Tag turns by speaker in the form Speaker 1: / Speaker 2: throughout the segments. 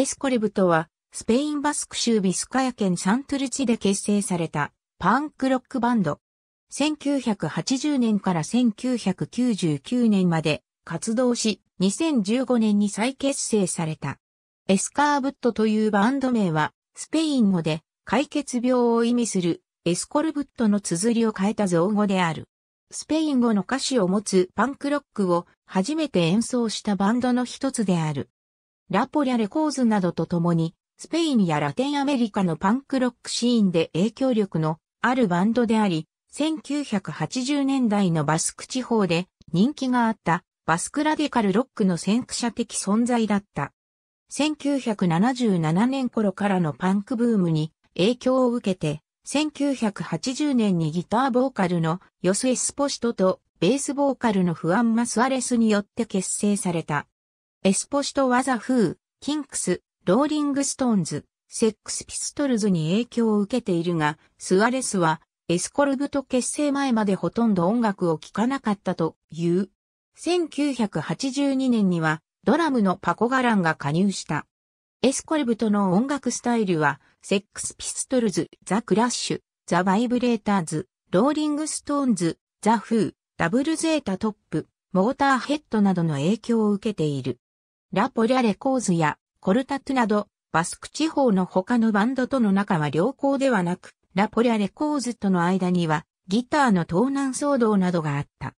Speaker 1: エスコレブとは、スペインバスク州ビスカヤ県サントルチで結成されたパンクロックバンド。1980年から1999年まで活動し、2015年に再結成された。エスカーブットというバンド名は、スペイン語で解決病を意味するエスコルブットの綴りを変えた造語である。スペイン語の歌詞を持つパンクロックを初めて演奏したバンドの一つである。ラポリャレコーズなどと共に、スペインやラテンアメリカのパンクロックシーンで影響力のあるバンドであり、1980年代のバスク地方で人気があったバスクラディカルロックの先駆者的存在だった。1977年頃からのパンクブームに影響を受けて、1980年にギターボーカルのヨス・エスポシトとベースボーカルのフアン・マスアレスによって結成されたエスポシト・ワザフー、キンクス、ローリングストーンズ、セックスピストルズに影響を受けているが、スアレスはエスコルブと結成前までほとんど音楽を聴かなかったという。1982年にはドラムのパコガランが加入した。エスコルブとの音楽スタイルは、セックスピストルズ、ザ・クラッシュ、ザ・バイブレーターズ、ローリング・ストーンズ、ザ・フー、ダブル・ゼータ・トップ、モーターヘッドなどの影響を受けている。ラ・ポリャレコーズやコルタトゥなど、バスク地方の他のバンドとの仲は良好ではなく、ラ・ポリャレコーズとの間には、ギターの盗難騒動などがあった。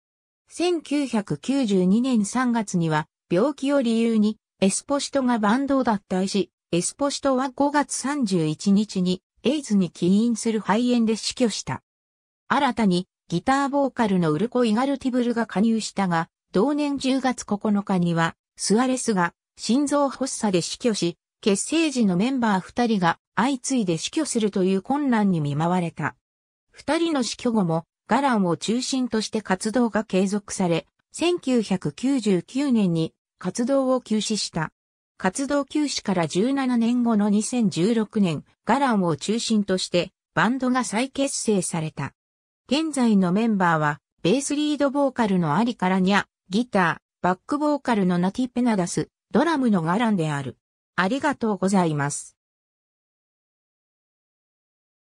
Speaker 1: 1992年3月には、病気を理由に、エスポシトがバンドを脱退し、エスポシトは5月31日に、エイズに起因する肺炎で死去した。新たに、ギターボーカルのウルコ・イガルティブルが加入したが、同年10月9日には、スアレスが心臓発作で死去し、結成時のメンバー二人が相次いで死去するという困難に見舞われた。二人の死去後も、ガランを中心として活動が継続され、1999年に活動を休止した。活動休止から17年後の2016年、ガランを中心としてバンドが再結成された。現在のメンバーは、ベースリードボーカルのアリからニャ、ギター、バックボーカルのナティ・ペナダス、ドラムのガランである。ありがとうございます。